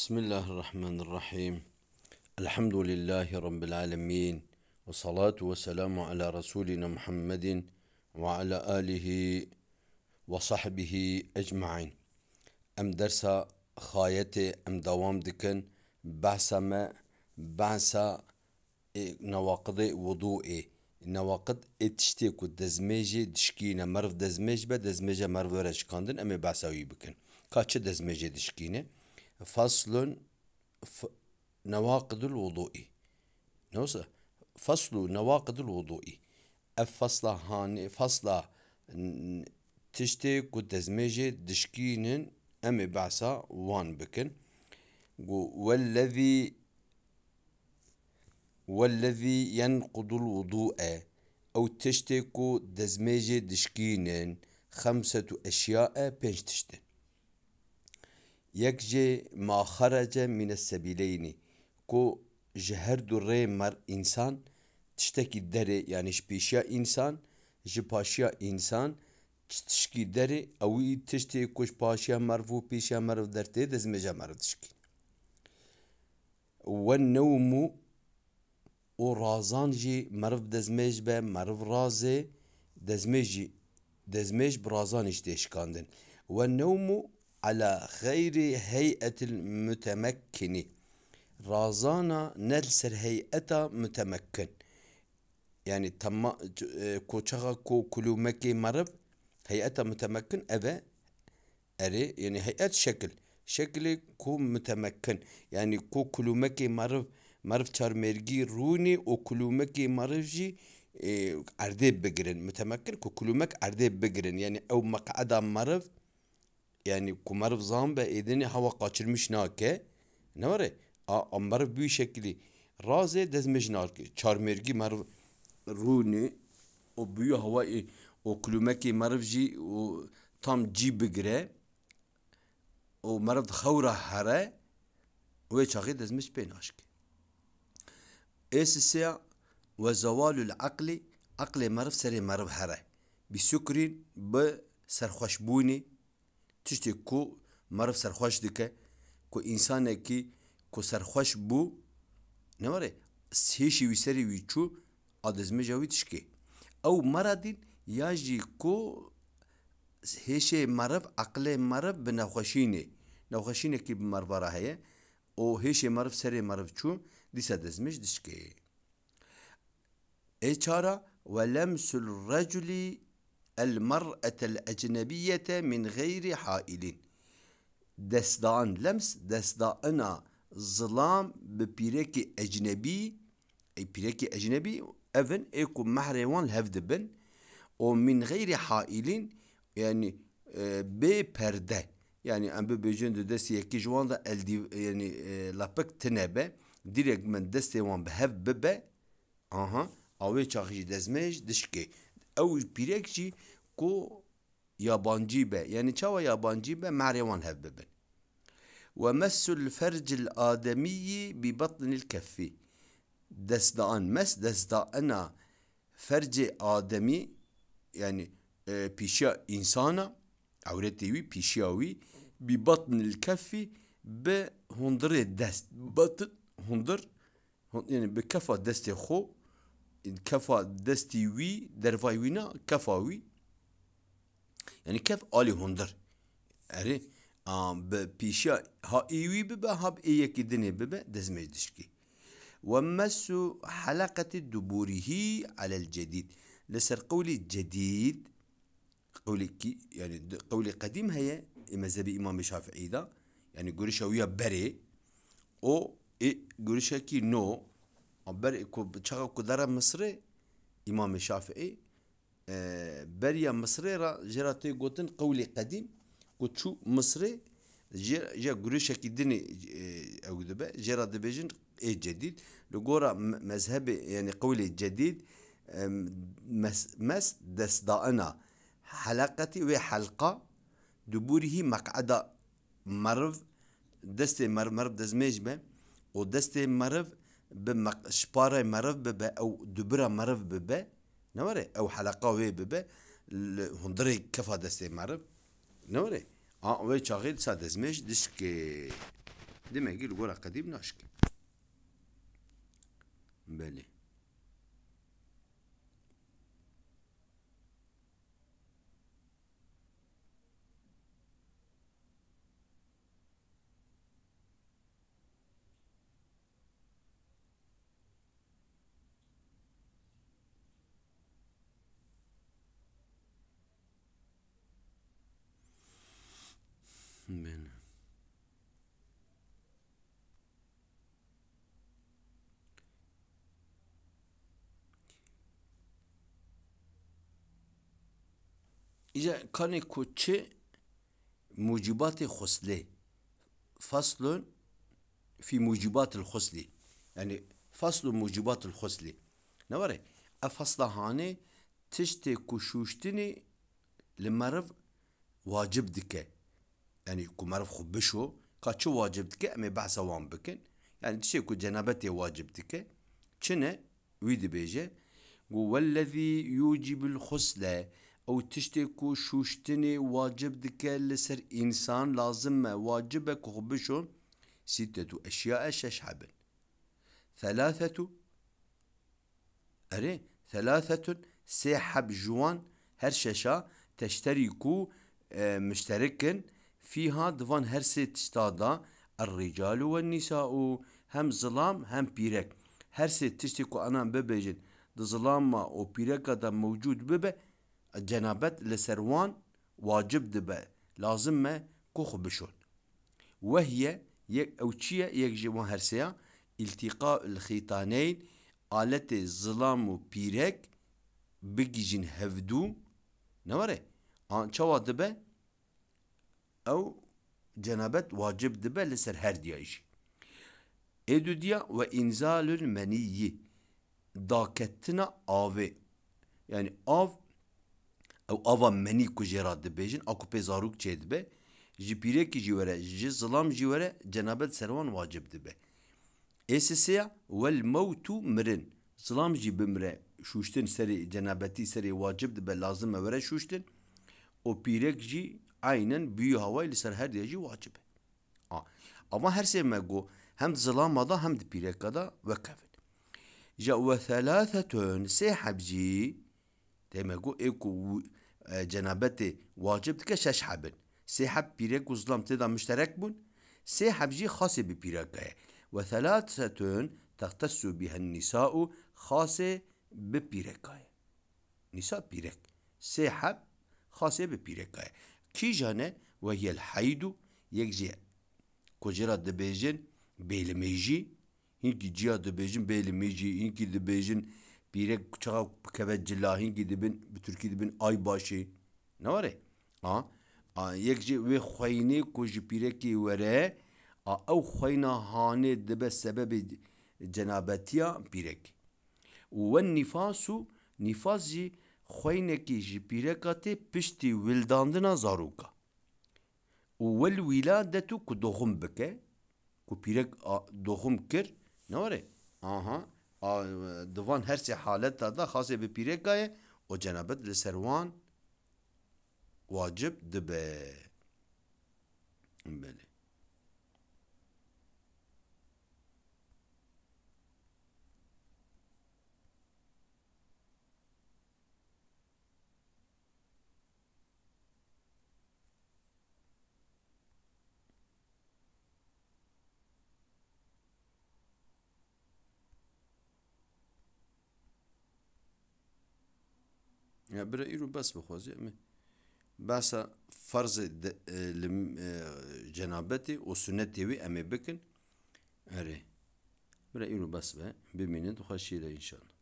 بسم الله الرحمن الرحيم الحمد لله رب العالمين والصلاة والسلام على رسولنا محمد وعلى آله وصحبه أجمعين أم درس خايتي أم دوام دكن بعث ما بعث نواقض وضوئي نواقض اتشتي كو دزميجي دشكينة مرف دزميج با دزميجة مرف ورشكاندن أمي بعثوي بكن كاتش دزميجي دشكينة فصل نواقض الوضوء نوسا فصل نواقض الوضوء الفصل هاني فصل تشتي قد دزمجي دشكينن أم بعسا وان بكن والذي والذي ينقض الوضوء أو تشتكو دزمجي دشكينن خمسة أشياء بينش تشتن یەکجێ ماخەرەجە منە سەبیلینی کو ji her du rê mer însan tiştekî derê yani ji pêşiya însan ji paşiya însan tişkî derê ew î tiştê ku ji paşiya merv û pêşiya merv dertê dezmeca merv tişkî We newmû û razan jî merv dezmêj be merv razê dezmêj jî dezmêj bi razanî ji tê şikandin We newmû على غير هيئة المتمكن رازانا نلسر هيئة متمكن يعني تم كوشغا كو مكي مرب هيئة متمكن أبا أري يعني هيئة شكل شكل كو متمكن يعني كو مكي مرب مرف ميرجي روني مكي مرفجي أرديب إيه، بجرن متمكن كو مك أرديب بجرن يعني أو مقعدة مرف yani kumar zam ve edini hava kaçırmış nake ne var a ambar büyük şekli razı dezmej nake çarmergi marv runi o büyü hava e, o klümeki marvji o tam ci bigre o marv xawra hare ve çağı dezmej ben aşk esisya ve zavalul akli akli marv seri marv hare bi sükrin bi serhoşbuni تشتی کو مرف سرخوش دکه کو انسانه کی کو سرخوش بو نواره سیشی وی سری وی چو ادزمه جاوی تشکی او مرادین یا جی کو هشه مرف عقل مرف به نخوشینه نخوشینه کی به مرواره هیه او هشه مرف سری مرف چو دیسا دزمش دشکی ای چارا ولمس الرجل el mar'etel ecnebiyete min gayri hailin. Desdan lems desdaena zlam bi pireki ecnebi e pireki ecnebi evin eku mehre wan hevdibin o min gayri hailin yani e, be perde yani em bi bêjin di destiyekî ji wan da eldi yani e, lapik tinebe direkt min destê wan bi hev bibe aha awê çaxî ji dezmê ji dişkê او پیرک جی کو یابانجی به یعنی چاوا یابانجی به ريوان هف ببن ومس الفرج الآدمي ببطن الكف ان مس انا فرج آدمي يعني بيشا اه، إنسانا عورتيوي بيشاوي ببطن الكف بهندر دست بطن هندر يعني بكفا دست خو كفا دستي وي درفاي وينا كفا وي يعني كف آلي هندر اري يعني، ام بيشا ها ايوي ببا هاب ايكي دني ببا دزمج دشكي ومس حلقة دبوره على الجديد لسر قولي جديد قولي كي يعني قولي قديم هي زبي إمام الشافعي دا يعني قرشة ويا بري أو اي قرشة كي نو بر کو کو در مصر امام شافعی اه، بریا مصر را جراتی گوتن قول قدیم کو چو مصر جا جا گروش کی دنی اه، او دبا جرا دبجن جدید جديد گورا مذهب یعنی قول جدید مس مس دانا حلقتی و وحلقة دبوره مقعدا مرف دست مرف مرمر و دست مرف بشبارة مرف ببه أو دبرة مرف ببه نوري أو حلقة وي ببه هندري كفا دستي مرف نوري آه وي شاغل سادزمش دشكي دمجي الورقة دي بناشكي بله إذا كان كوتشي موجبات خصلة فصل في موجبات الخصلة يعني فصل موجبات الخصلة نوري أفصل هاني تشتي كوشوشتني لمرف واجب دكه يعني كو مرف خبشو كاتشو واجب دكه أمي بحث وان بكن يعني تشتي كو جنابتي واجب دكه شنو ويدي بيجي والذي يوجب الخصله او تشتي كو شوشتني واجب دك لسر انسان لازم واجبك خبشون ستة اشياء ششعبن ثلاثة اري ثلاثة سحب جوان هر ششا تشتركوا مشتركا فيها دفان هر سي تشتادا الرجال والنساء هم ظلام هم بيرك هر سي تشتكو انا ببجن ظلام او بيرك دا موجود ببه جنابت لسروان واجب دبا لازم ما كوخ بشون وهي يك أو تشيا يكجمو هرسيا التقاء الخيطانين آلة الظلام وبيرك بجيجن هفدو نوري آن چوا دبا أو جنابت واجب دبا لسر هر دياجي Edudya ve inzalül meniyi. Dakettina avi. Yani av ew ava menî ku jê ra dibêjin a ku pê zarok çê dibe ji pîrekî jî were ji zilam jî were cenabet serwan wacib dibe êsîsêya wel mewtu mirin zilam jî bimire şûştin serê cenabetî serê wacib dibe lazim e were şûştin û pîrek jî aynen büyü havayı li ser herdiye jî wacib e ama her sê me got hem zilama da hem de pireka da vekevin. Ja ve thelâthetun sê hebcî تیمه گو ایکو جنابت واجب که شش حبن سه حب پیرک و ظلم تدا مشترک بون سه حب جی خاصه بی پیرکه و ثلاثتون تختص بها النساء خاصه به پیرکه نساء پیرک سه حب خاصه به پیرکه کی جانه و هی الحیدو یک جی کجرا دبیجن بیلمیجی اینکی جیا دبیجن بیلمیجی اینکی دبیجن بیلمیجی Bire çağa kevencillahin gidibin, ay aybaşı. Ne var ya? E? Ha? A yekci ve xeyni ku ji pireki vere a ew xeyna hane dibe sebebi cenabetiya pirek. Ve nifasu nifazi jî xeynekî ji pireka tê piştî wildandina zaroka. û wel wîladetu ku doxum bike ku pirek doxum kir ne var were aha دوان هر سه حالت دا خاصه به پیره کای او جنابت لسروان واجب دبه بله یا برە ئیر و بەس بخۆزی ئەمە باسە فەرز جەنابەتی و سنەتێوی ئەمێ بکن ئەرێ برە ئیر و بەس بە ببینێت خۆشی لە ئینشانە